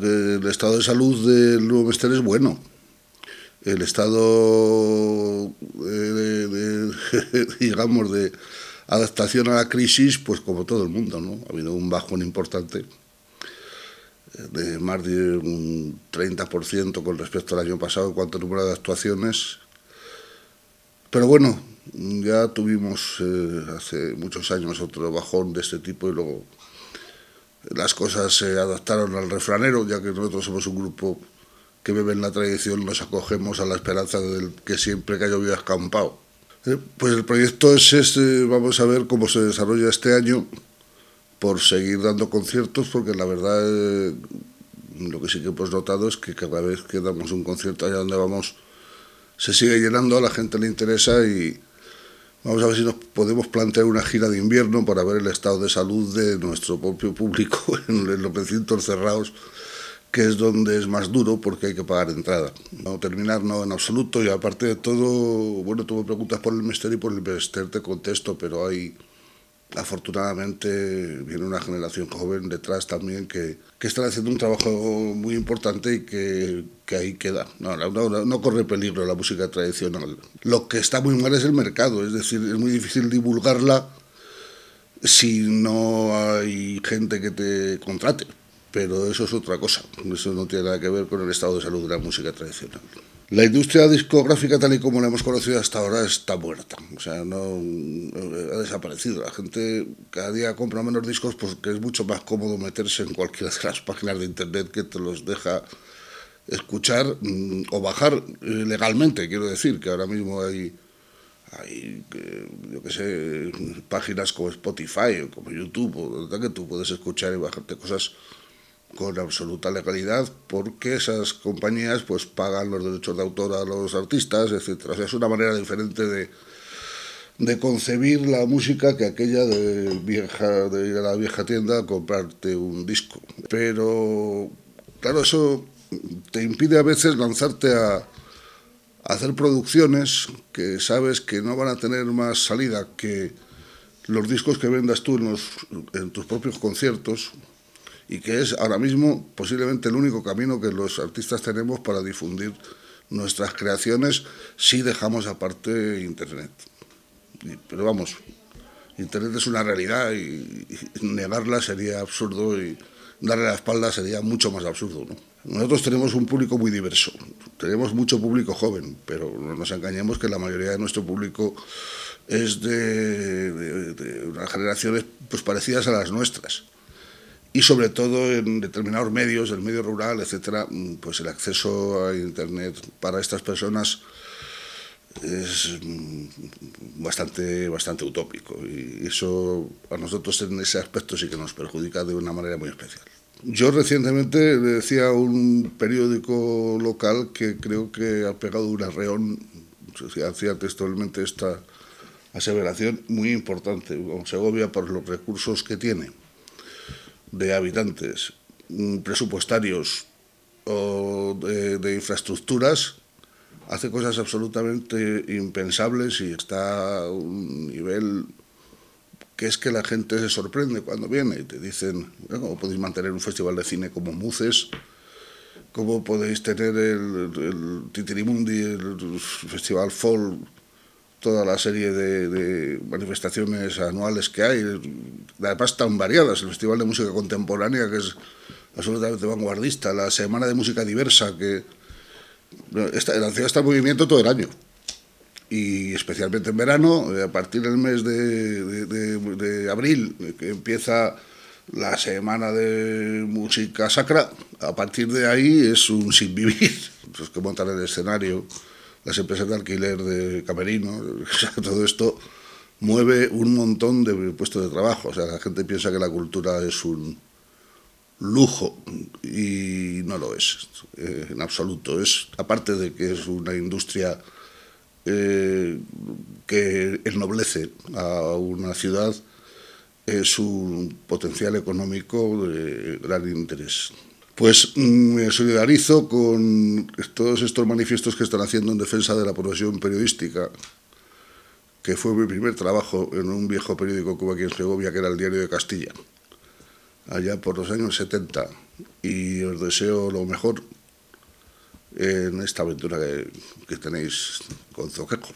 el estado de salud del nuevo Mester es bueno. El estado, eh, digamos, de adaptación a la crisis, pues como todo el mundo, ¿no? Ha habido un bajón importante eh, de más de un 30% con respecto al año pasado en cuanto al número de actuaciones. Pero bueno, ya tuvimos eh, hace muchos años otro bajón de este tipo y luego las cosas se adaptaron al refranero, ya que nosotros somos un grupo que bebe en la tradición, nos acogemos a la esperanza de que siempre que ha llovido eh, pues el proyecto es este, vamos a ver cómo se desarrolla este año por seguir dando conciertos, porque la verdad eh, lo que sí que hemos notado es que cada vez que damos un concierto allá donde vamos, se sigue llenando, a la gente le interesa y, Vamos a ver si nos podemos plantear una gira de invierno para ver el estado de salud de nuestro propio público en los recintos cerrados, que es donde es más duro porque hay que pagar entrada. No terminar, no, en absoluto. Y aparte de todo, bueno, tuve preguntas por el misterio y por el misterio te contesto, pero hay afortunadamente viene una generación joven detrás también que, está haciendo un trabajo muy importante y que, ahí queda. no, no, corre peligro la música tradicional. Lo que está muy mal es el mercado, es decir, es muy difícil divulgarla si no hay gente que te contrate. Pero eso es otra cosa, eso no tiene nada que ver con el estado de salud de la música tradicional la industria discográfica tal y como la hemos conocido hasta ahora está muerta, o sea, no, ha desaparecido. La gente cada día compra menos discos porque es mucho más cómodo meterse en cualquiera de las páginas de internet que te los deja escuchar mm, o bajar eh, legalmente, quiero decir, que ahora mismo hay hay, eh, yo qué sé, páginas como Spotify o como YouTube, donde que tú puedes escuchar y bajarte cosas con absoluta legalidad porque esas compañías pues pagan los derechos de autor a los artistas, etc. es una manera diferente de, concebir la música que aquella de, de ir a la vieja tienda a comprarte un disco. Pero claro, eso te impide a veces lanzarte a, hacer producciones que sabes que no van a tener más salida que los discos que vendas tú en tus propios conciertos y que es ahora mismo posiblemente el único camino que los artistas tenemos para difundir nuestras creaciones si dejamos aparte Internet. Pero vamos, Internet es una realidad y, negarla sería absurdo y darle la espalda sería mucho más absurdo. Nosotros tenemos un público muy diverso, tenemos mucho público joven, pero no nos engañemos que la mayoría de nuestro público es de, generaciones pues, parecidas a las nuestras y sobre todo en determinados medios, el medio rural, etcétera, mm, pues el acceso a internet para estas personas es mm, bastante, bastante utópico y eso a nosotros en ese aspecto sí que nos perjudica de una manera muy especial. Yo recientemente le decía a un periódico local que creo que ha pegado un arreón, hacía textualmente esta aseveración muy importante, con Segovia por los recursos que tiene de habitantes, mm, presupuestarios o de, infraestructuras, hace cosas absolutamente impensables y está a un nivel que es que la gente se sorprende cuando viene y te dicen, ¿cómo podéis mantener un festival de cine como Muces? ¿Cómo podéis tener el, el Titirimundi, el Festival Folk? toda la serie de, manifestaciones anuales que hay, además tan variadas, el Festival de Música Contemporánea, que es absolutamente vanguardista, la Semana de Música Diversa, que está, la ciudad está en movimiento todo el año, y especialmente en verano, eh, a partir del mes de, abril, eh, que empieza la Semana de Música Sacra, a partir de ahí es un sin vivir, pues, que montar el escenario las empresas de alquiler de camerinos, o sea, todo esto mueve un montón de puestos de trabajo. O sea, la gente piensa que la cultura es un lujo y no lo es eh, en absoluto. Es aparte de que es una industria eh, que ennoblece a una ciudad, es un potencial económico de gran interés pues mm, me solidarizo con todos estos manifiestos que están haciendo en defensa de la profesión periodística, que fue mi primer trabajo en un viejo periódico que hubo aquí en Segovia, que era el Diario de Castilla, allá por los años 70. Y os deseo lo mejor en esta aventura que, que tenéis con Zoquejo.